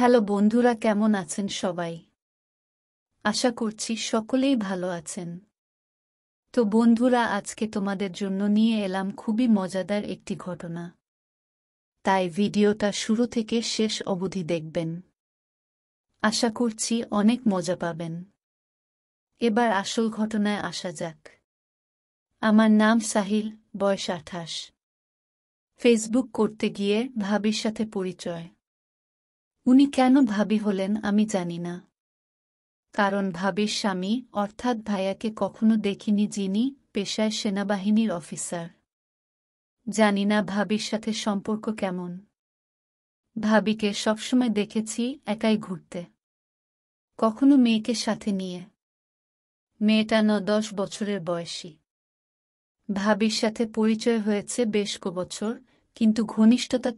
hello বন্ধুরা কেমন আছেন সবাই আশা করছি সকলেই ভালো আছেন তো বন্ধুরা আজকে তোমাদের জন্য নিয়ে এলাম খুবই মজাদার একটি ঘটনা তাই ভিডিওটা শুরু থেকে শেষ অবধি দেখবেন আশা করছি অনেক মজা পাবেন এবার আসল ঘটনায় আসা যাক আমার নাম সাহিল বয়স আঠাশ ফেসবুক করতে গিয়ে ভাবির সাথে পরিচয় উনি কেন ভাবি হলেন আমি জানি না কারণ ভাবির স্বামী অর্থাৎ ভাইয়াকে কখনো দেখিনি যিনি পেশায় সেনাবাহিনীর অফিসার জানি না ভাবির সাথে সম্পর্ক কেমন ভাবিকে সবসময় দেখেছি একাই ঘুরতে কখনো মেয়েকে সাথে নিয়ে মেয়েটা ন দশ বছরের বয়সী ভাবির সাথে পরিচয় হয়েছে বেশ কবছর কিন্তু ঘনিষ্ঠতা